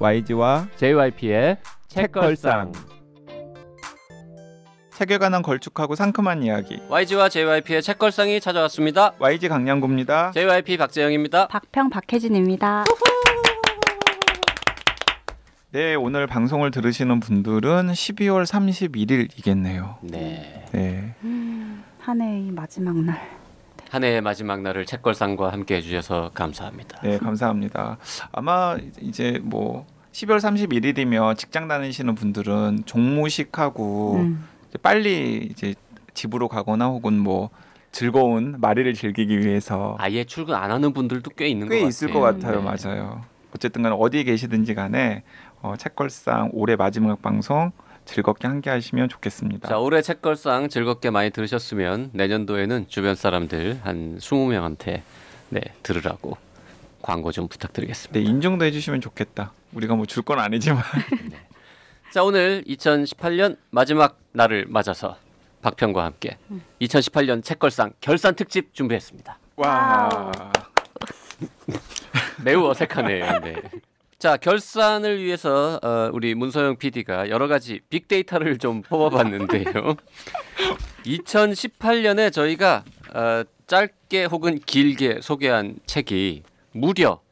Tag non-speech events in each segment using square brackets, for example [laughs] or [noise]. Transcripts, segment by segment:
YG와 JYP의 책걸상. 책에 관한 걸쭉하고 상큼한 이야기. YG와 JYP의 책걸상이 찾아왔습니다. YG 강량구입니다. JYP 박재영입니다. 박평 박혜진입니다. [laughs] 네, 오늘 방송을 들으시는 분들은 12월 31일이겠네요. 네. 네. 음, 한 해의 마지막 날. 한 해의 마지막 날을 책걸상과 함께 해주셔서 감사합니다. 네, 감사합니다. 아마 이제 뭐 12월 31일이면 직장 다니시는 분들은 종무식하고 음. 빨리 이제 집으로 가거나 혹은 뭐 즐거운 마리를 즐기기 위해서 아예 출근 안 하는 분들도 꽤 있는 꽤것 있을 것 같아요. 네. 맞아요. 어쨌든간 어디 계시든지 간에 어, 책걸상 올해 마지막 방송 즐겁게 함께 하시면 좋겠습니다. 자, 올해 책걸상 즐겁게 많이 들으셨으면 내년도에는 주변 사람들 한 20명한테 네, 들으라고 광고 좀 부탁드리겠습니다. 네, 인정도 해주시면 좋겠다. 우리가 뭐 줄 건 아니지만. [laughs] 네. 자, 오늘 2018년 마지막 날을 맞아서 박편과 함께 2018년 책걸상 결산 특집 준비했습니다. 와. [laughs] 매우 어색하네요. 네. 자 결산을 위해서 어, 우리 문서영 PD가 여러 가지 빅데이터를 좀 뽑아봤는데요. 2018년에 [laughs] 저희가 어, 짧게 혹은 길게 소개한 책이 무려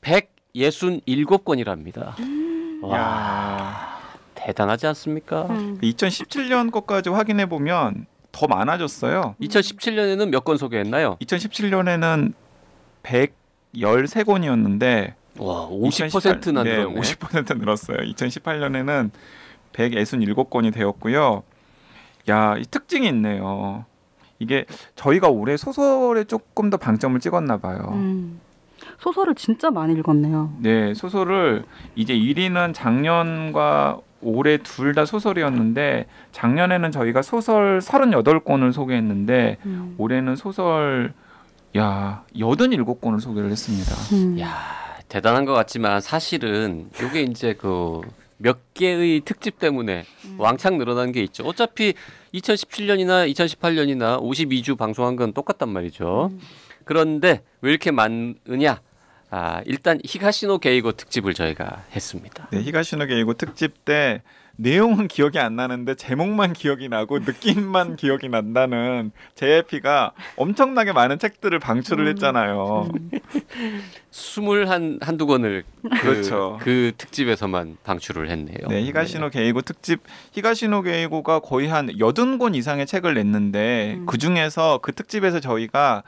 167권이랍니다. 음. 와 대단하지 않습니까? 음. 2017년 그 것까지 확인해 보면 더 많아졌어요. 2017년에는 음. 몇권 소개했나요? 2017년에는 113권이었는데 와, 50%나 2 0 네, 었네50% 늘었어요. 2018년에는 167건이 되었고요. 야, 이 특징이 있네요. 이게 저희가 올해 소설에 조금 더 방점을 찍었나 봐요. 음, 소설을 진짜 많이 읽었네요. 네, 소설을 이제 1위는 작년과 올해 둘 다 소설이었는데 작년에는 저희가 소설 38권을 소개했는데 음. 올해는 소설 야, 87권을 소개를 했습니다. 음. 야. 대단한 것 같지만 사실은 이게 이제 그 몇 개의 특집 때문에 음. 왕창 늘어난 게 있죠. 어차피 2017년이나 2018년이나 52주 방송한 건 똑같단 말이죠. 음. 그런데 왜 이렇게 많으냐? 아, 일단 히가시노 게이고 특집을 저희가 했습니다. 네, 히가시노 게이고 특집 때 내용은 기억이 안 나는데 제목만 기억이 나고 느낌만 [laughs] 기억이 난다는 JLP가 엄청나게 많은 책들을 방출을 음. 했잖아요. 음. 스물 한 한두 권을 그, 그렇죠. 그, 특집에서만 방출을 했네요. 네, 히가시노 네. 게이고 특집 히가시노 게이고가 거의 한 여든 권 이상의 책을 냈는데 음. 그 중에서 그 특집에서 저희가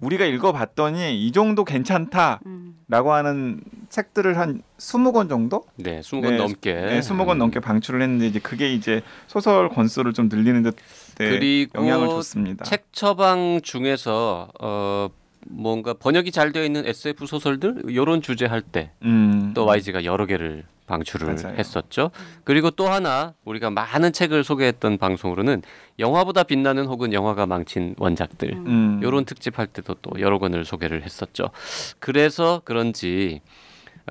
우리가 읽어봤더니 이 정도 괜찮다라고 음. 하는 책들을 한2 0권 정도? 네, 스무 권 네, 넘게. 네, 스무 권 넘게 방출을 했는데 이제 그게 이제 소설 권수를 좀 늘리는 데 네, 그리고 영향을 줬습니다. 책 처방 중에서 어 뭔가 번역이 잘 되어 있는 SF 소설들 요런 주제 할 때또 음. YG가 여러 개를 방출을 맞아요. 했었죠. 그리고 또 하나 우리가 많은 책을 소개했던 방송으로는 영화보다 빛나는 혹은 영화가 망친 원작들 음. 이런 음. 특집할 때도 또 여러 권을 소개를 했었죠. 그래서 그런지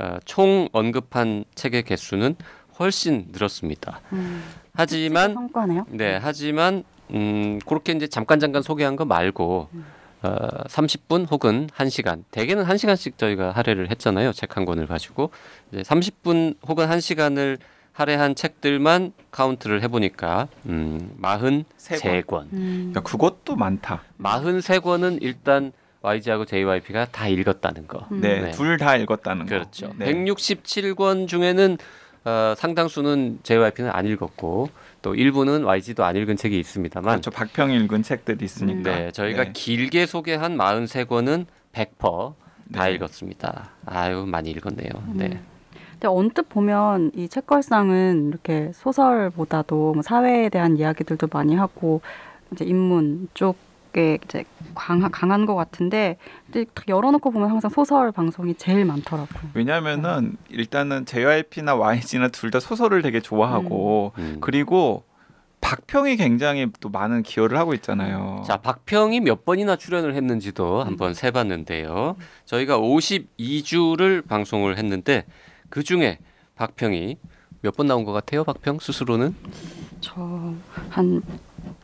어, 총 언급한 책의 개수는 훨씬 늘었습니다. 음. 하지만 그 네, 하지만 음, 그렇게 이제 잠깐 잠깐 소개한 거 말고. 음. 어, 30분 혹은 1시간 대개는 1시간씩 저희가 할애를 했잖아요. 책 한 권을 가지고 이제 30분 혹은 1시간을 할애한 책들만 카운트를 해보니까 음, 43권 음. 야, 그러니까 그것도 많다. 43권은 일단 YG하고 JYP가 다 읽었다는 거. 네, 네. 둘다 읽었다는 거. 그렇죠. 네. 167권 중에는 어, 상당수는 JYP는 안 읽었고 또 일부는 YG도 안 읽은 책이 있습니다만 그렇죠. 박평 읽은 책들이 있으니까. 네, 저희가 네. 길게 소개한 43권은 100%다 네. 읽었습니다. 아유, 많이 읽었네요. 네. 음. 네. 근데 언뜻 보면 이 책걸상은 이렇게 소설보다도 뭐 사회에 대한 이야기들도 많이 하고 이제 인문 쪽 되게 이제 강하, 강한 것 같은데 열어놓고 보면 항상 소설 방송이 제일 많더라고요. 왜냐하면은 네. 일단은 JYP나 YG나 둘 다 소설을 되게 좋아하고 음, 음. 그리고 박평이 굉장히 또 많은 기여를 하고 있잖아요. 자, 박평이 몇 번이나 출연을 했는지도 한번 네. 세봤는데요. 저희가 52주를 방송을 했는데 그 중에 박평이 몇 번 나온 것 같아요? 박평 스스로는? 저한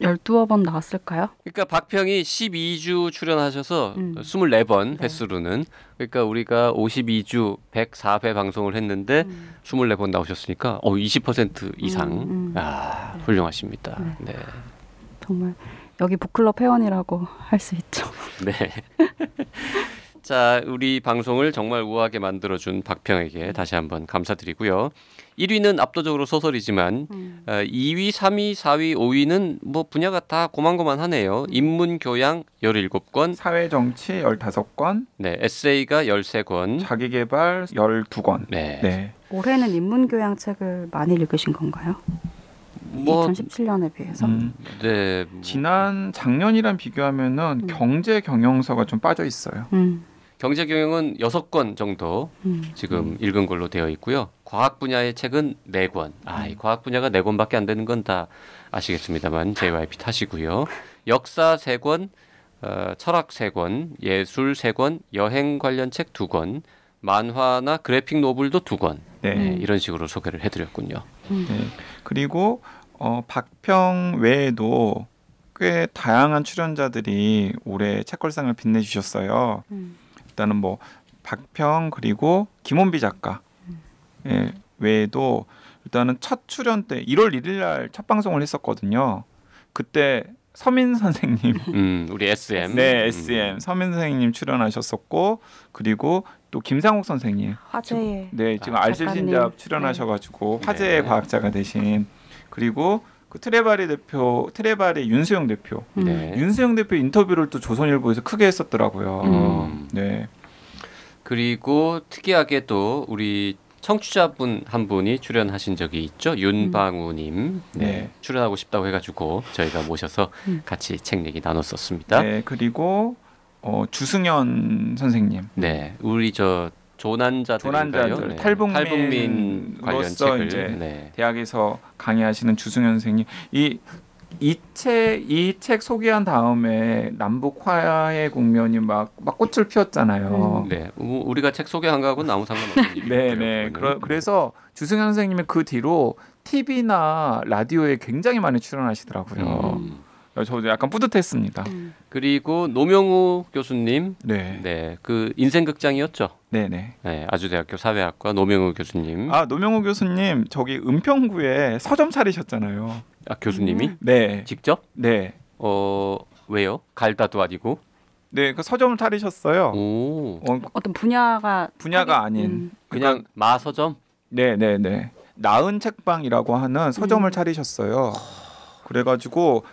열두어 번 나왔을까요? 그러니까 박평이 12주 출연하셔서 음. 24번 네. 횟수로는 그러니까 우리가 52주 104회 방송을 했는데 음. 24번 나오셨으니까 어20% 이상 음, 음. 아 네. 훌륭하십니다. 네. 네. 정말 여기 북클럽 회원이라고 할 수 있죠. 네. [laughs] 자, 우리 방송을 정말 우아하게 만들어준 박평에게 다시 한번 감사드리고요. 1위는 압도적으로 소설이지만 음. 2위, 어, 3위, 4위, 5위는 뭐 분야가 다 고만고만하네요. 음. 인문 교양 17권, 사회 정치 15권, 네, 에세이가 13권, 자기 개발 12권. 네. 네. 올해는 인문 교양 책을 많이 읽으신 건가요? 뭐 2017년에 비해서 음, 네. 지난 작년이랑 비교하면은 음. 경제 경영서가 좀 빠져 있어요. 음. 경제경영은 여섯 권 정도 음. 지금 음. 읽은 걸로 되어 있고요. 과학 분야의 책은 네 권. 아, 이 음. 과학 분야가 네 권밖에 안 되는 건 다 아시겠습니다만 JYP 타시고요 역사 세 권, 어, 철학 세 권, 예술 세 권, 여행 관련 책 두 권, 만화나 그래픽 노블도 두 권. 네. 네, 이런 식으로 소개를 해드렸군요. 네. 그리고 어, 박평 외에도 꽤 다양한 출연자들이 올해 책걸상을 빛내주셨어요. 음. 일단은 뭐 박평 그리고 김원비 작가 음. 예, 외에도 일단은 첫 출연 때 1월 1일 날 첫 방송을 했었거든요. 그때 서민 선생님, [laughs] 음, 우리 SM, 네 SM 음. 서민 선생님 출연하셨었고 그리고 또 김상욱 선생님, 화제, 네 지금 아, 알실신잡 출연하셔가지고 네. 화제의 과학자가 되신 그리고 그 트레바리 대표, 트레바리 윤수영 대표, 음. 네. 윤수영 대표 인터뷰를 또 조선일보에서 크게 했었더라고요. 음. 네. 그리고 특이하게 또 우리 청취자분 한 분이 출연하신 적이 있죠. 윤방우님 음. 네. 네. 출연하고 싶다고 해가지고 저희가 모셔서 음. 같이 책 얘기 나눴었습니다. 네, 그리고 어, 주승현 선생님. 네, 우리 저 조난자들인가요? 네. 탈북민, 으로서 이제 네. 대학에서 강의하시는 주승현 선생님 이 이책이 책 소개한 다음에 남북 화해 국면이 막, 막 꽃을 피웠잖아요. 음. 네, 우리가 책 소개한 거하고는 아무 상관없는 일이에요. [laughs] 네, 네. 그러, 그래서 주승현 선생님이 그 뒤로 TV나 라디오에 굉장히 많이 출연하시더라고요. 음. 저도 약간 뿌듯했습니다. 음. 그리고 노명우 교수님, 네, 네, 그 인생극장이었죠. 네, 네, 네, 아주대학교 사회학과 노명우 교수님. 아, 노명우 교수님 저기 은평구에 서점 차리셨잖아요. 아, 교수님이? 음. 네, 직접? 네. 어, 왜요? 갈다도 아니고. 네, 그 서점을 차리셨어요. 오. 어, 떤 분야가 분야가 차리... 아닌 음. 그냥 그러 마서점? 네, 네, 네. 나은 책방이라고 하는 서점을 음. 차리셨어요. 그래가지고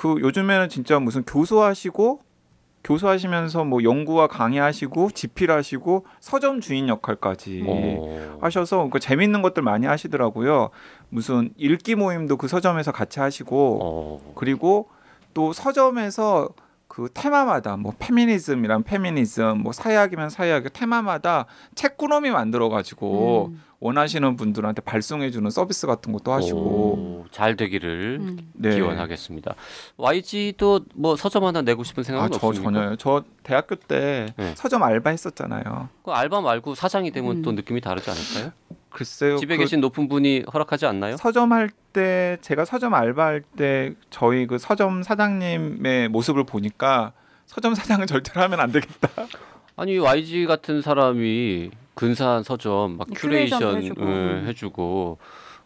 그 요즘에는 진짜 무슨 교수하시고 교수하시면서 뭐 연구와 강의하시고 집필하시고 서점 주인 역할까지 오. 어. 하셔서 그 재밌는 것들 많이 하시더라고요. 무슨 읽기 모임도 그 서점에서 같이 하시고 오. 어. 그리고 또 서점에서 그 테마마다 뭐 페미니즘이란 페미니즘, 뭐 사회학이면 사회학 테마마다 책꾸러미 만들어 가지고 음. 원하시는 분들한테 발송해 주는 서비스 같은 것도 하시고 오, 잘 되기를 음. 네. 기원하겠습니다. 네. YG도 뭐 서점 하나 내고 싶은 생각은 아, 저 없습니까? 전혀요. 저 대학교 때 네. 서점 알바 했었잖아요. 그 알바 말고 사장이 되면 음. 또 느낌이 다르지 않을까요? 글쎄요. 집에 그 계신 높은 분이 허락하지 않나요? 서점할 때 제가 서점 알바할 때 저희 그 서점 사장님의 모습을 보니까 서점 사장은 절대로 하면 안 되겠다. 아니 YG 같은 사람이 근사한 서점 막 네, 큐레이션 해주고. 음, 해주고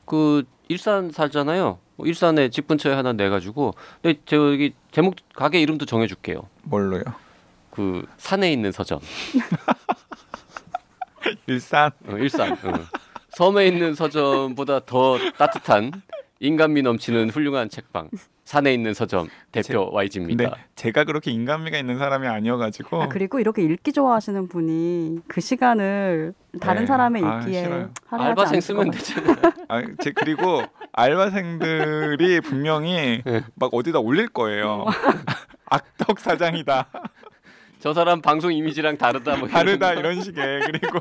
그 일산 살잖아요. 뭐 일산에 집 근처에 하나 내 가지고 근 저기 제목 가게 이름도 정해 줄게요. 뭘로요? 그 산에 있는 서점. [laughs] 일산. 어, 일산. 어. 섬에 있는 서점보다 더 따뜻한 인간미 넘치는 훌륭한 책방 산에 있는 서점 대표 제, YG입니다. 제가 그렇게 인간미가 있는 사람이 아니어가지고 아, 그리고 이렇게 읽기 좋아하시는 분이 그 시간을 다른 네. 사람의 아, 읽기에 아, 알바생 쓰면 되잖아요. [laughs] 아, 제 그리고 알바생들이 분명히 네. 막 어디다 올릴 거예요. 음. [laughs] 악덕 사장이다. 저 사람 방송 이미지랑 다르다 뭐 다르다 이런 식의 그리고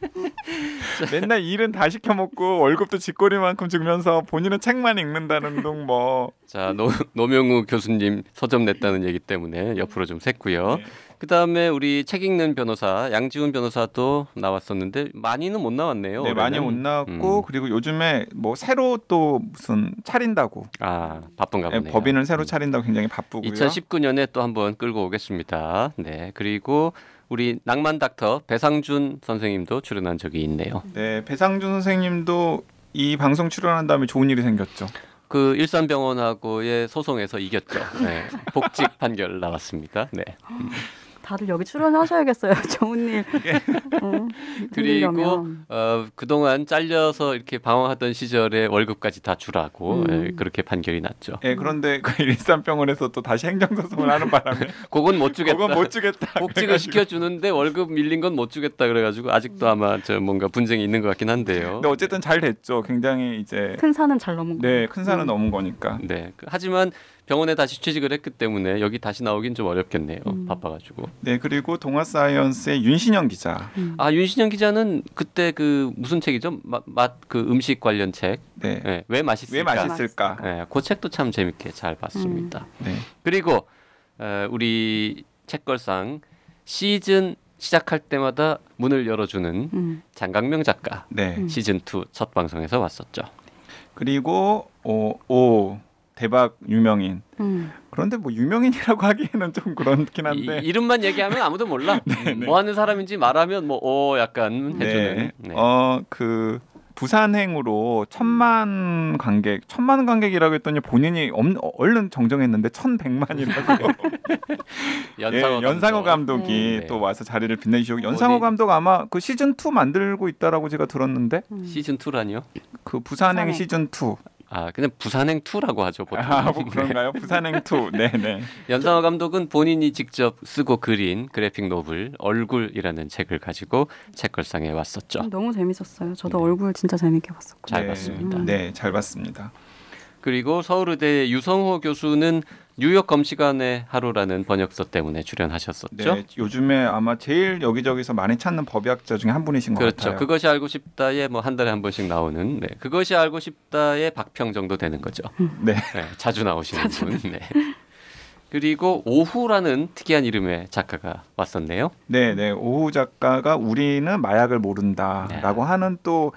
[laughs] 맨날 일은 다 시켜 먹고 월급도 쥐꼬리만큼 주면서 본인은 책만 읽는다는 둥 뭐. 자 노, 노명우 교수님 서점 냈다는 얘기 때문에 옆으로 좀 샜고요. 네. 그다음에 우리 책 읽는 변호사 양지훈 변호사도 나왔었는데 많이는 못 나왔네요. 네, 많이 못 나왔고 음. 그리고 요즘에 뭐 새로 또 무슨 차린다고. 아 바쁜가 보네요. 네, 예, 법인을 새로 음. 차린다고 굉장히 바쁘고요. 2019년에 또 한번 끌고 오겠습니다. 네 그리고 우리 낭만 닥터 배상준 선생님도 출연한 적이 있네요. 네, 배상준 선생님도 이 방송 출연한 다음에 좋은 일이 생겼죠. 그 일산병원하고의 소송에서 이겼죠. 네, 복직 판결 나왔습니다. 네. [laughs] 다들 여기 출연하셔야겠어요, [laughs] 정훈님. 응, [laughs] 예. 어, [laughs] 그리고 어, 그동안 잘려서 이렇게 방황하던 시절에 월급까지 다 주라고 음. 예, 그렇게 판결이 났죠. 예, 그런데 그 일산병원에서 또 다시 행정소송을 하는 바람에 그건 못 주겠다. 그건 못 주겠다. 복직을 시켜 주는데 월급 밀린 건 못 주겠다 그래가지고 아직도 아마 저 뭔가 분쟁이 있는 것 같긴 한데요. 근데 어쨌든 잘 됐죠. 굉장히 이제 큰 산은 잘 넘은 네, 큰 산은 음. 넘은 거니까. 네. 그 하지만 병원에 다시 취직을 했기 때문에 여기 다시 나오긴 좀 어렵겠네요. 음. 바빠가지고. 네 그리고 동아사이언스의 윤신영 기자. 음. 아 윤신영 기자는 그때 그 무슨 책이죠? 맛그 음식 관련 책. 네. 네. 왜 맛있을까? 왜 맛있을까? 음. 네, 그 책도 참 재밌게 잘 봤습니다. 음. 네. 그리고 에, 어, 우리 책걸상 시즌 시작할 때마다 문을 열어주는 음. 장강명 작가 네. 음. 시즌 2 첫 방송에서 왔었죠. 그리고 오, 오 대박 유명인. 음. 그런데 뭐 유명인이라고 [laughs] 하기에는 좀 그렇긴 한데 이, 름만 얘기하면 아무도 몰라. [laughs] 네, 네. 뭐 하는 사람인지 말하면 뭐어 약간 네. 해주는. 네. 어그 부산행으로 천만 관객, 천만 관객이라고 했더니 본인이 엄, 얼른 정정했는데 천백만이라고. [laughs] 연상호, 예, 연상호 감독이 음, 네. 또 와서 자리를 빛내시고 연상호 어디... 감독 아마 그 시즌 2 만들고 있다라고 제가 들었는데. 음. 시즌 2라니요? 그 부산행, 부산행. 시즌 2. 아, 그냥 부산행 2라고 하죠 보통. 아, 뭐 그런가요? 부산행 2. [laughs] 네, 네. 연상호 감독은 본인이 직접 쓰고 그린 그래픽 노블 얼굴이라는 책을 가지고 책걸상에 왔었죠. 너무 재밌었어요. 저도 네. 얼굴 진짜 재밌게 봤었고잘 네, 봤습니다. 네, 잘 봤습니다. 그리고 서울의대 유성호 교수는 뉴욕 검시관의 하루라는 번역서 때문에 출연하셨었죠. 네, 요즘에 아마 제일 여기저기서 많이 찾는 법의학자 중에 한 분이신 것 그렇죠. 같아요. 그렇죠. 그것이 알고 싶다에 뭐 한 달에 한 번씩 나오는 네. 그것이 알고 싶다에 박평 정도 되는 거죠. 음. 네. 네 자주 나오시는 자주. 분. 네. 그리고 오후라는 특이한 이름의 작가가 왔었네요. 네, 네. 오후 작가가 우리는 마약을 모른다라고 네. 하는 또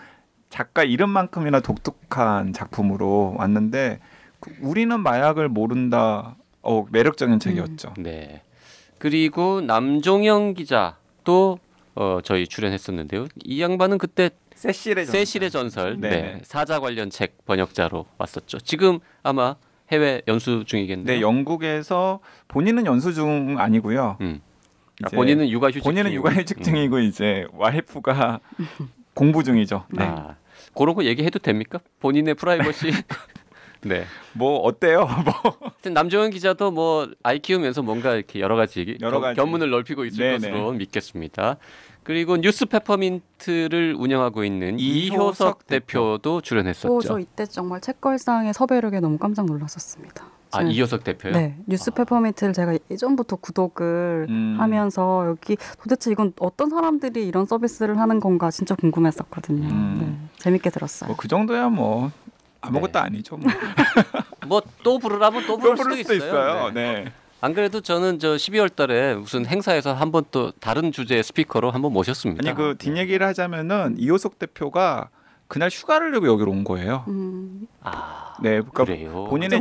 작가 이름만큼이나 독특한 작품으로 왔는데 그 우리는 마약을 모른다. 어, 매력적인 음. 책이었죠. 음. 네. 그리고 남종영 기자 또 어, 저희 출연했었는데요. 이 양반은 그때 세실의 전설, 세실의 전설 네. 네. 사자 관련 책 번역자로 왔었죠. 지금 아마 해외 연수 중이겠네요. 네, 영국에서 본인은 연수 중 아니고요. 음. 아, 본인은 육아휴직 본인은 육아휴직 음. 중이고 음. 이제 와이프가 공부 중이죠. 네. 아, 그런 거 얘기해도 됩니까? 본인의 프라이버시. [laughs] 네. 뭐 어때요? [laughs] 뭐. 남정은 기자도 뭐 아이 키우면서 뭔가 이렇게 여러 가지, 여러 가지. 견문을 넓히고 있을 네네. 것으로 믿겠습니다. 그리고 뉴스 페퍼민트를 운영하고 있는 이효석, 이효석 대표도 출연했었죠. 오, 저 이때 정말 책걸상의 섭외력에 너무 깜짝 놀랐었습니다. 아 네. 이효석 대표요? 네, 뉴스페퍼미트를 아. 제가 예전부터 구독을 음. 하면서 여기 도대체 이건 어떤 사람들이 이런 서비스를 하는 건가 진짜 궁금했었거든요. 음. 네, 재밌게 들었어요. 뭐 그 정도야 뭐 아무것도 네. 아니죠. 뭐또 뭐, [laughs] 뭐 부르라면 또 부를, 또 부를 수도, 수도, 있어요. 있어요. 네. 네. 안 그래도 저는 저 12월 달에 무슨 행사에서 한 번 또 다른 주제의 스피커로 한번 모셨습니다. 아니 그 뒷얘기를 하자면은 이호석 대표가 그날 휴가를 내고 여기로 온 거예요. 음. 아, 네, 그러니까 그래요? 본인의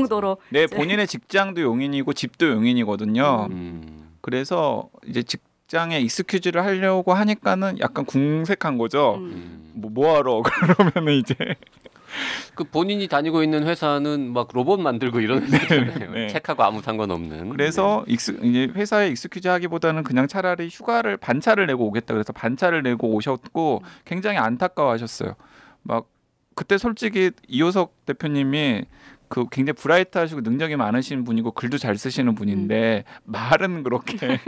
그네 본인의 직장도 용인이고 집도 용인이거든요. 음. 음. 그래서 이제 직장에 익스큐즈를 하려고 하니까는 약간 궁색한 거죠. 음. 음. 뭐 뭐하러 [laughs] 그러면 이제 그 본인이 다니고 있는 회사는 막 로봇 만들고 이런 회사잖아요. 네, 네. 책하고 아무 상관없는. 그래서 네. 익스, 이제 회사에 익스큐즈하기보다는 그냥 차라리 휴가를 반차를 내고 오겠다 그래서 반차를 내고 오셨고 음. 굉장히 안타까워하셨어요. 막 그때 솔직히 이호석 대표님이 그 굉장히 브라이트하시고 능력이 많으신 분이고 글도 잘 쓰시는 분인데 음. 말은 그렇게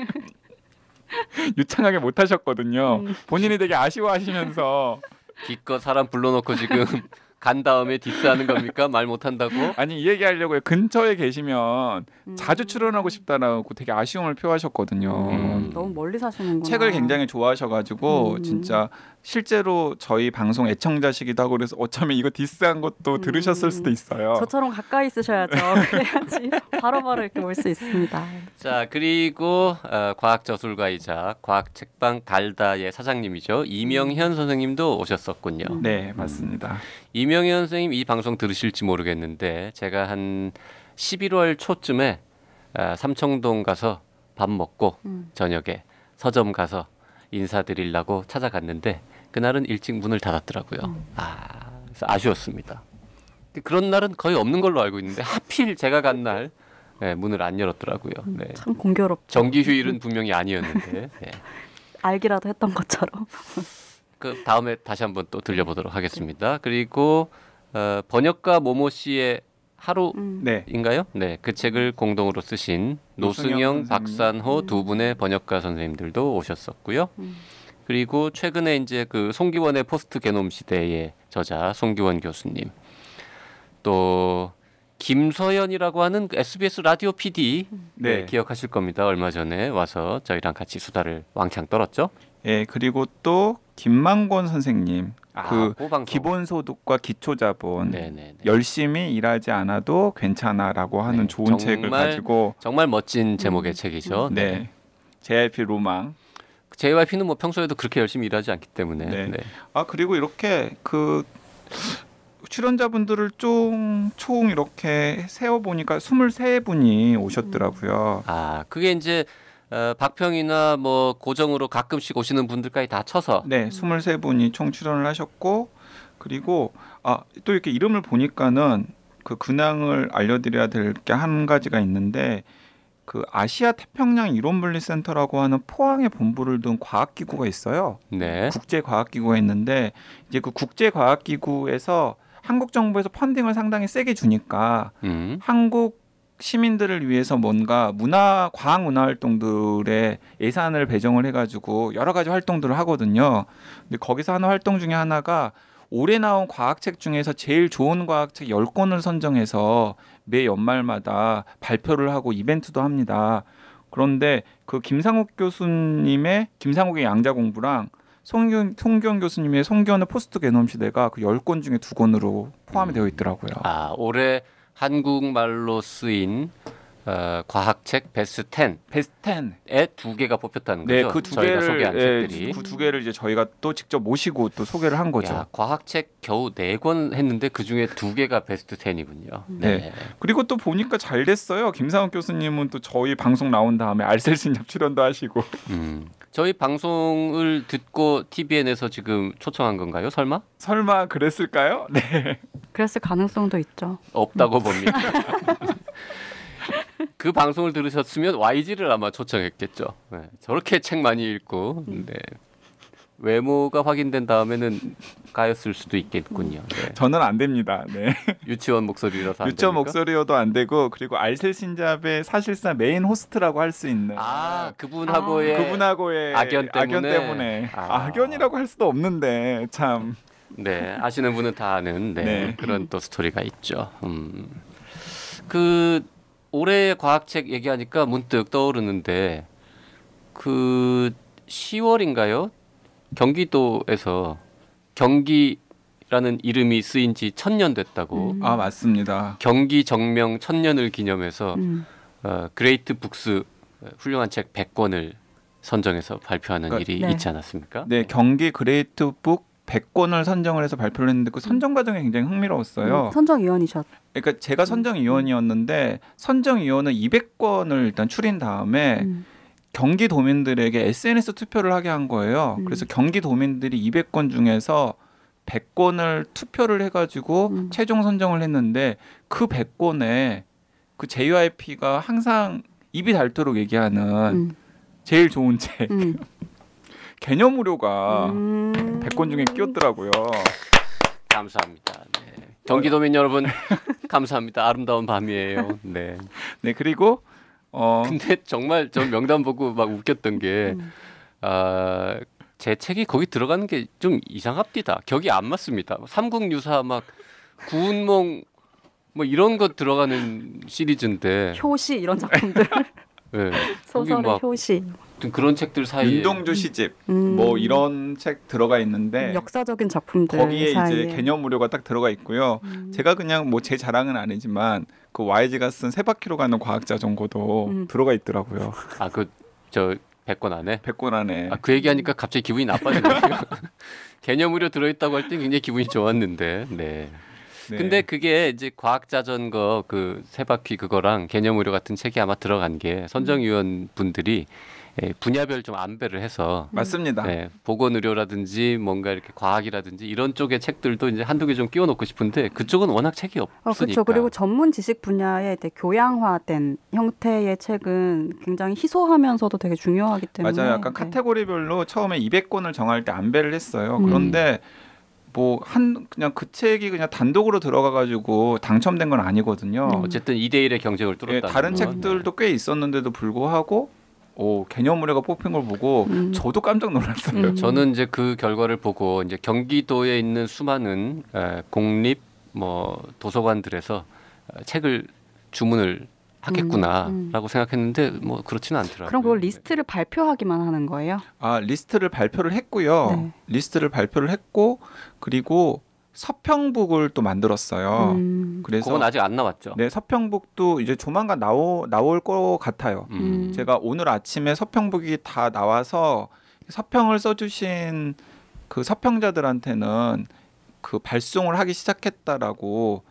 [laughs] [laughs] 유창하게 못 하셨거든요. 음. 본인이 되게 아쉬워하시면서 기껏 사람 불러놓고 지금 [laughs] 간 다음에 디스하는 겁니까? 말 못한다고? 아니 이 얘기하려고 요 근처에 계시면 음. 자주 출연하고 싶다라고 되게 아쉬움을 표하셨거든요. 음. 너무 멀리 사시는구나. 책을 굉장히 좋아하셔가지고 음. 진짜 실제로 저희 방송 애청자시기도 하고 그래서 어쩌면 이거 디스한 것도 음, 들으셨을 수도 있어요. 저처럼 가까이 있으셔야죠. [laughs] 그래야지 바로바로 바로 이렇게 올 수 있습니다. 자 그리고 어, 과학 저술가이자 과학 책방 달다의 사장님이죠 이명현 음. 선생님도 오셨었군요. 음. 네 맞습니다. 음. 이명현 선생님 이 방송 들으실지 모르겠는데 제가 한 11월 초쯤에 어, 삼청동 가서 밥 먹고 음. 저녁에 서점 가서 인사드리려고 찾아갔는데 그날은 일찍 문을 닫았더라고요. 음. 아, 그래서 아쉬웠습니다. 그런 날은 거의 없는 걸로 알고 있는데 하필 제가 간날 네, 문을 안 열었더라고요. 음, 네. 참 공교롭죠. 정기 휴일은 분명히 아니었는데 네. [laughs] 알기라도 했던 것처럼. [laughs] 그 다음에 다시 한번 또 들려보도록 하겠습니다. 네. 그리고 어, 번역가 모모 씨의 하루인가요? 음. 네. 네, 그 책을 공동으로 쓰신 노승영, 박산호 음. 두 분의 번역가 선생님들도 오셨었고요. 음. 그리고 최근에 이제 그 송기원의 포스트 게놈 시대의 저자 송기원 교수님 또 김서연이라고 하는 SBS 그 라디오 PD 네. 네, 기억하실 겁니다. 얼마 전에 와서 저희랑 같이 수다를 왕창 떨었죠. 예, 그리고 또 김만권 선생님 아, 그 고방송. 기본소득과 기초자본 네네네. 네, 네. 열심히 일하지 않아도 괜찮아라고 하는 네, 좋은 정말, 책을 가지고 정말 멋진 제목의 음. 책이죠. 네, JLP 네. 로망 JYP는 뭐 평소에도 그렇게 열심히 일하지 않기 때문에. 네. 네. 아 그리고 이렇게 그 출연자분들을 총총 이렇게 세어 보니까 23분이 오셨더라고요. 아 그게 이제 어, 박평이나 뭐 고정으로 가끔씩 오시는 분들까지 다 쳐서. 네, 23분이 총 출연을 하셨고 그리고 아 또 이렇게 이름을 보니까는 그 근황을 알려드려야 될 게 한 가지가 있는데 그 아시아 태평양 이론 분리 센터라고 하는 포항에 본부를 둔 과학 기구가 있어요. 네. 국제 과학 기구가 있는데 이제 그 국제 과학 기구에서 한국 정부에서 펀딩을 상당히 세게 주니까 음. 한국 시민들을 위해서 뭔가 문화 과학 문화 활동들의 예산을 배정을 해가지고 여러 가지 활동들을 하거든요. 근데 거기서 하는 활동 중에 하나가 올해 나온 과학책 중에서 제일 좋은 과학책 열권을 선정해서 매 연말마다 발표를 하고 이벤트도 합니다. 그런데 그 김상욱 교수님의 김상욱의 양자 공부랑 송경, 송경 교수님의 송견의 포스트 게놈 시대가 그열권 중에 두권으로 포함이 음. 되어 있더라고요. 아, 올해 한국말로 쓰인 어, 과학책 베스트 10. 베스트 10에 두 개가 뽑혔다는 네, 거죠. 네, 그 그두 개를 소개한 예, 책들이. 그두 개를 이제 저희가 또 직접 모시고 또 소개를 한 거죠. 야, 과학책 겨우 네 권 했는데 그 중에 두 개가 베스트 10이군요. 음. 네. 네. 그리고 또 보니까 잘 됐어요. 김상욱 교수님은 또 저희 방송 나온 다음에 알쓸신잡 출연도 하시고. 음. 저희 방송을 듣고 TVN에서 지금 초청한 건가요? 설마? 설마 그랬을까요? 네. 그랬을 가능성도 있죠. 없다고 봅니다. [laughs] 그 방송을 들으셨으면 YG를 아마 초청했겠죠. 네. 저렇게 책 많이 읽고 음. 네. 외모가 확인된 다음에는 가였을 수도 있겠군요. 네. 저는 안 됩니다. 네. 유치원 목소리라서 유치원 됩니까? 목소리여도 안 되고 그리고 알셀 신잡의 사실상 메인 호스트라고 할 수 있는 아 그분하고의 아. 그분하고의 악연 때문에, 악연 때문에. 아. 악연이라고 할 수도 없는데 참. 네 아시는 분은 다 아는 네, 네. 그런 또 스토리가 있죠. 음. 그 올해 과학책 얘기하니까 문득 떠오르는데 그 10월인가요? 경기도에서 경기라는 이름이 쓰인 지 천년 됐다고. 음. 아 맞습니다. 경기 정명 천년을 기념해서 음. 어, 그레이트 북스 어, 훌륭한 책 100권을 선정해서 발표하는 그러니까, 일이 네. 있지 않았습니까? 네, 경기 그레이트 북 100권을 선정을 해서 발표를 했는데 그 선정 과정이 굉장히 흥미로웠어요. 음, 선정위원이셨. 그러니까 제가 선정위원이었는데 선정위원은 200권을 일단 추린 다음에 음. 경기도민들에게 SNS 투표를 하게 한 거예요. 음. 그래서 경기도민들이 200권 중에서 100권을 투표를 해가지고 음. 최종 선정을 했는데 그 100권에 그 JYP가 항상 입이 닳도록 얘기하는 음. 제일 좋은 책. 음. 개념 무료가 음. 100권 중에 끼었더라고요. 감사합니다. 네. 경기도민 여러분 [laughs] 감사합니다. 아름다운 밤이에요. 네. 네 그리고 어 근데 정말 전 명단 보고 막 웃겼던 게 음. 아, 제 책이 거기 들어가는 게 좀 이상합디다. 격이 안 맞습니다. 삼국유사 막 구운몽 뭐 이런 것 들어가는 시리즈인데 효시 이런 작품들. 네. [laughs] 소설의 효시. 그런 책들 사이에 윤동주 음. 시집 음. 뭐 이런 책 들어가 있는데 음, 역사적인 작품들 거기에 사이에. 이제 개념 무료가 딱 들어가 있고요. 음. 제가 그냥 뭐 제 자랑은 아니지만 그 YG가 쓴세 바퀴로 가는 과학 자전거도 음. 들어가 있더라고요. 아 그 저백권 안에 백권 안에 아, 그 얘기하니까 갑자기 기분이 나빠지네요. [laughs] 개념 무료 들어있다고 할 때 굉장히 기분이 좋았는데 네. 네. 근데 그게 이제 과학 자전거 그세 바퀴 그거랑 개념 무료 같은 책이 아마 들어간 게 선정위원 분들이 예, 분야별 좀 안배를 해서 맞습니다. 예, 보건 의료라든지 뭔가 이렇게 과학이라든지 이런 쪽의 책들도 이제 한두 개 좀 끼워 놓고 싶은데 그쪽은 워낙 책이 어, 없으니까. 어, 그렇죠. 그리고 전문 지식 분야에 교양화된 형태의 책은 굉장히 희소하면서도 되게 중요하기 때문에 맞아요. 약간 네. 카테고리별로 처음에 200권을 정할 때 안배를 했어요. 음. 그런데 음. 뭐 뭐한 그냥 그 책이 그냥 단독으로 들어가 가지고 당첨된 건 아니거든요. 어쨌든 2대 1의 경쟁을 뚫었다. 예, 다른 책들도 네. 꽤 있었는데도 불구하고 오 개념물회가 뽑힌 걸 보고 음. 저도 깜짝 놀랐어요. 음. 저는 이제 그 결과를 보고 이제 경기도에 있는 수많은 공립 뭐 도서관들에서 책을 주문을 하겠구나라고 음, 음. 생각했는데 뭐 그렇지는 않더라고요. 그럼 그 리스트를 발표하기만 하는 거예요? 아 리스트를 발표를 했고요. 네. 리스트를 발표를 했고 그리고 서평북을 또 만들었어요. 음. 그래서 그건 아직 안 나왔죠. 네, 서평북도 이제 조만간 나오, 나올 것 같아요. 음. 제가 오늘 아침에 서평북이 다 나와서 서평을 써주신 그 서평자들한테는 그 발송을 하기 시작했다라고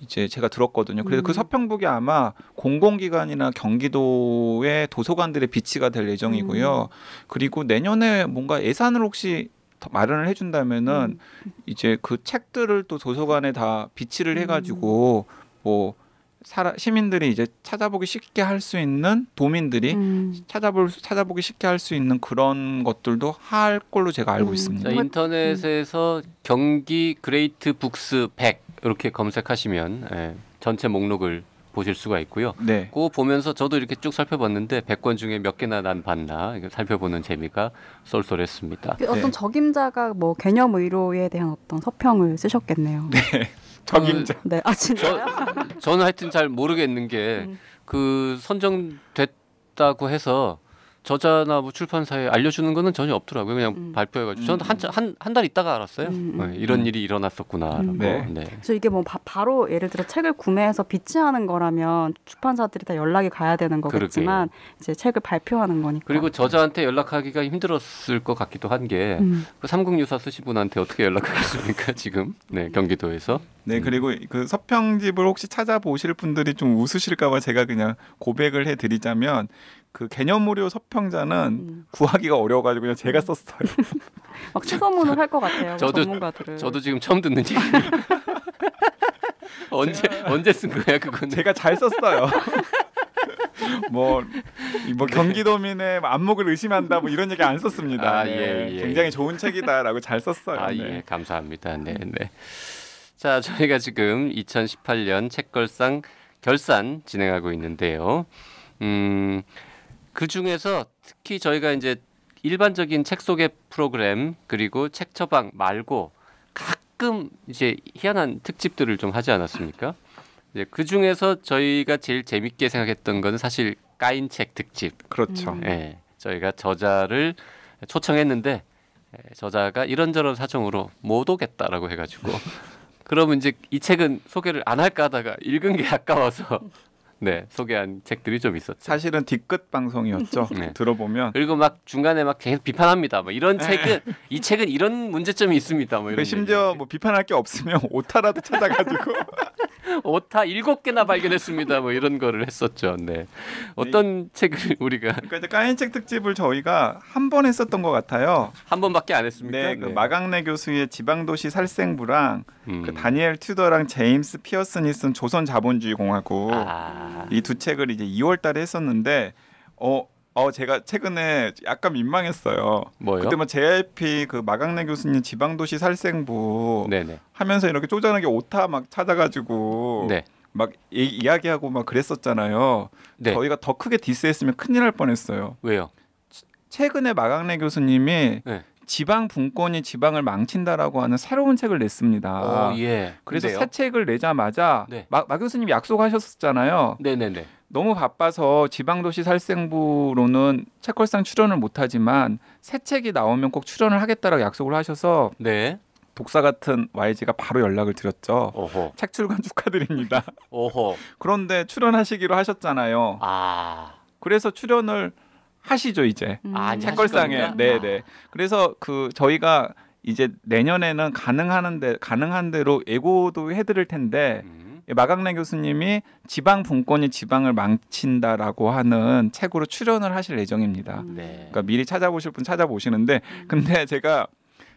이제 제가 들었거든요. 그래서 그 음. 그 서평북이 아마 공공기관이나 경기도의 도서관들의 비치가 될 예정이고요. 음. 그리고 내년에 뭔가 예산을 혹시 마련을 해준다면은 음. 이제 그 책들을 또 도서관에 다 비치를 음. 해가지고 뭐 사람 시민들이 이제 찾아보기 쉽게 할 수 있는 도민들이 음. 찾아볼 찾아보기 쉽게 할 수 있는 그런 것들도 할 걸로 제가 알고 음. 있습니다. 인터넷에서 음. 경기 그레이트 북스 100 이렇게 검색하시면 예, 전체 목록을 보실 수가 있고요. 네. 그 보면서 저도 이렇게 쭉 살펴봤는데 100권 중에 몇 개나 난 봤나 살펴보는 재미가 쏠쏠했습니다. 그 어떤 네. 적임자가 뭐 개념 의료에 대한 어떤 서평을 쓰셨겠네요. 네. [laughs] 적임자. 네. 아 진짜요? 저, 는 하여튼 잘 모르겠는 게그 음. 선정됐다고 해서 저자나 뭐 출판사에 알려주는 거는 전혀 없더라고요. 그냥 음. 발표해가지고 저는 음. 한한한 한 달 있다가 알았어요. 음, 음. 네, 이런 음. 일이 일어났었구나라고. 음. 네. 네. 그래서 이게 뭐 바, 로 예를 들어 책을 구매해서 비치하는 거라면 출판사들이 다 연락이 가야 되는 거겠지만 그러게요. 이제 책을 발표하는 거니까. 그리고 저자한테 연락하기가 힘들었을 것 같기도 한 게 그 삼국유사 쓰신 분한테 어떻게 연락하겠습니까 [laughs] 지금? 네 경기도에서. 네 그리고 그 서평집을 혹시 찾아보실 분들이 좀 웃으실까봐 제가 그냥 고백을 해드리자면 그 개념 오류 서평자는 음. 구하기가 어려워가지고 그냥 제가 썼어요. [laughs] 막 추가문을 할것 같아요. 뭐 저도 전문가들을. 저도 지금 처음 듣는 얘기. [laughs] 언제 언제 쓴 거야 그건? 제가 잘 썼어요. [laughs] 뭐, 뭐 네. 경기도민의 안목을 의심한다 뭐 이런 얘기 안 썼습니다. 아, 네. 예, 예. 굉장히 좋은 책이다라고 잘 썼어요. 아, 네. 예, 감사합니다. 네, 네. 자, 저희가 지금 2018년 책걸상 결산 진행하고 있는데요. 음, 그 중에서 특히 저희가 이제 일반적인 책 소개 프로그램 그리고 책 처방 말고 가끔 이제 희한한 특집들을 좀 하지 않았습니까? 이제 그 중에서 저희가 제일 재밌게 생각했던 거는 사실 까인 책 특집. 그렇죠. 음. 예. 저희가 저자를 초청했는데 예, 저자가 이런저런 사정으로 못 오겠다라고 해가지고 [laughs] 그러면 이제 이 책은 소개를 안 할까 하다가 읽은 게 아까워서 네 소개한 책들이 좀 있었죠. 사실은 뒤끝 방송이었죠. [laughs] 네. 들어보면 그리고 막 중간에 막 계속 비판합니다. 뭐 이런 네. 책은 이 책은 이런 문제점이 있습니다. 뭐 이런 심지어 얘기뭐 비판할 게 없으면 [laughs] 오타라도 찾아가지고 [laughs] 오타 일곱 개나 발견했습니다. 뭐 이런 거를 했었죠. 네 어떤 네. 책을 우리가 그러니까 이제 까인 책 특집을 저희가 한 번 했었던 것 같아요. 한 번밖에 안했습니다 네, 그 네. 마강내 교수의 지방도시 살생부랑 그 음. 그 다니엘 튜더랑 제임스 피어슨이 쓴 조선 자본주의 공화국. 아. 이두 아. 책을 이제 2월달에 했었는데 어. 어 제가 최근에 약간 민망했어요. 뭐요? 그때 뭐 JLP 그 마강래 교수님 지방도시 살생부 네네. 하면서 이렇게 쪼잔하게 오타 막 찾아가지고 네. 막 이, 야기하고막 그랬었잖아요. 네. 저희가 더 크게 디스했으면 큰일 날 뻔했어요. 왜요? 최근에 마강래 교수님이 네. 지방 분권이 지방을 망친다라고 하는 새로운 책을 냈습니다. 오, 어, 예. 그래서 근데요? 새 책을 내자마자 네. 마, 마 교수님 약속하셨잖아요. 네네네. 너무 바빠서 지방도시 살생부로는 책걸상 출연을 못하지만 새 책이 나오면 꼭 출연을 하겠다라고 약속을 하셔서 네. 독사 같은 YG가 바로 연락을 드렸죠. 어허. 책 출간 [laughs] 축하드립니다. 어허. 그런데 출연하시기로 하셨잖아요. 아. 그래서 출연을 하시죠 이제 음. 아, 책걸상에 네네 네. 아. 그래서 그 저희가 이제 내년에는 가능한데 가능한 대로 예고도 해드릴 텐데 음. 마강래 교수님이 지방 분권이 지방을 망친다라고 하는 책으로 출연을 하실 예정입니다. 음. 네. 그러니까 미리 찾아보실 분 찾아보시는데 음. 근데 제가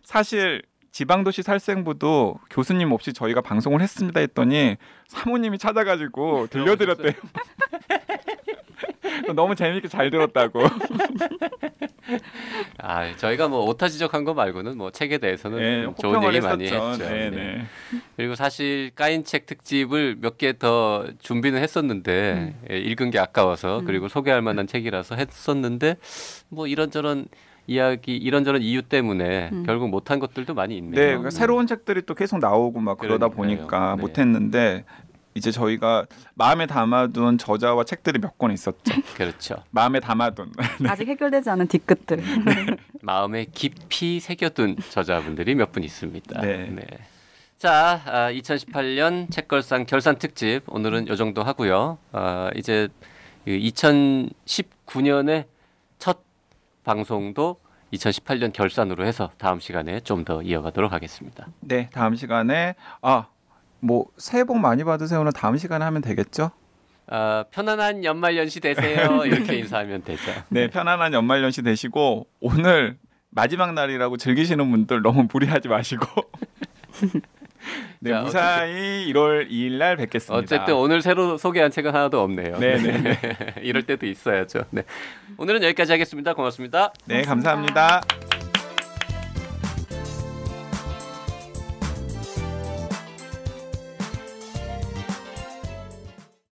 사실 지방도시 살생부도 교수님 없이 저희가 방송을 했습니다 했더니 사모님이 찾아가지고 어, 들려드렸대요. [laughs] [laughs] 너무 재밌게 잘 들었다고. [laughs] 아, 저희가 뭐 오타 지적한 거 말고는 뭐 책에 대해서는 예, 네, 좋은 얘기 했었죠. 많이 했죠. 네, 네. 그리고 사실 까인 책 특집을 몇 개 더 준비는 했었는데 음. 예, 읽은 게 아까워서 음. 그리고 소개할 만한 책이라서 했었는데 뭐 이런저런 이야기 이런저런 이유 때문에 음. 결국 못한 것들도 많이 있네요. 네, 그러니까 새로운 책들이 또 계속 나오고 막 그러다 그러니 보니까 네. 못했는데 이제 저희가 마음에 담아둔 저자와 책들이 몇 권 있었죠. [laughs] 그렇죠. 마음에 담아둔 [laughs] 네. 아직 해결되지 않은 뒤끝들. 음, 네. 마음에 깊이 새겨둔 저자분들이 몇 분 있습니다. 네. 네. 자, 2018년 아, 책걸상 결산 특집 오늘은 요 정도 하고요. 아, 이제 2019년의 그 첫 방송도 2018년 결산으로 해서 다음 시간에 좀 더 이어가도록 하겠습니다. 네, 다음 시간에 아뭐 새해 복 많이 받으세요는 다음 시간에 하면 되겠죠? 어, 편안한 연말 연시 되세요 [laughs] 이렇게 인사하면 되죠. 네, 편안한 연말 연시 되시고 오늘 마지막 날이라고 즐기시는 분들 너무 무리하지 마시고. [laughs] 네, 자, 무사히 1월 2일 날 뵙겠습니다. 어쨌든 오늘 새로 소개한 책은 하나도 없네요. 네, 네. 네. [laughs] 이럴 때도 있어야죠. 네. 오늘은 여기까지 하겠습니다. 고맙습니다. 네, 감사합니다. 감사합니다.